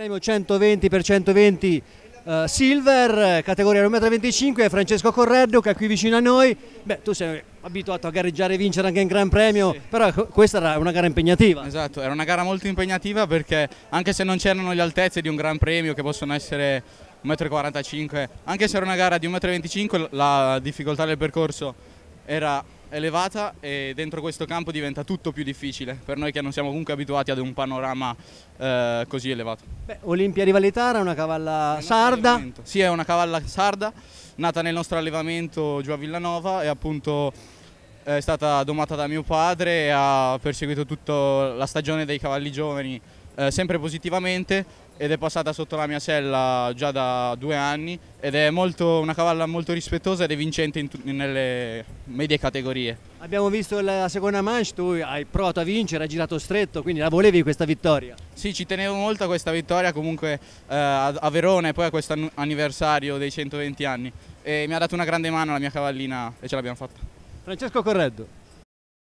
Premio 120x120 uh, eh, Silver, categoria 1,25 m, Francesco Corredo che è qui vicino a noi. Beh, tu sei abituato a gareggiare e vincere anche in Gran Premio, sì. però questa era una gara impegnativa. Esatto, era una gara molto impegnativa perché anche se non c'erano le altezze di un Gran Premio che possono essere 1,45 m, anche se era una gara di 1,25 m la difficoltà del percorso era elevata e dentro questo campo diventa tutto più difficile per noi che non siamo comunque abituati ad un panorama eh, così elevato. Beh, Olimpia Rivalitara è una cavalla è sarda? Sì, è una cavalla sarda nata nel nostro allevamento giù a Villanova e appunto eh, è stata domata da mio padre e ha perseguito tutta la stagione dei cavalli giovani eh, sempre positivamente ed è passata sotto la mia sella già da due anni ed è molto, una cavalla molto rispettosa ed è vincente nelle medie categorie. Abbiamo visto la seconda manche, tu hai provato a vincere, hai girato stretto, quindi la volevi questa vittoria? Sì, ci tenevo molto a questa vittoria comunque eh, a Verona e poi a questo anniversario dei 120 anni e mi ha dato una grande mano la mia cavallina e ce l'abbiamo fatta. Francesco Correddo.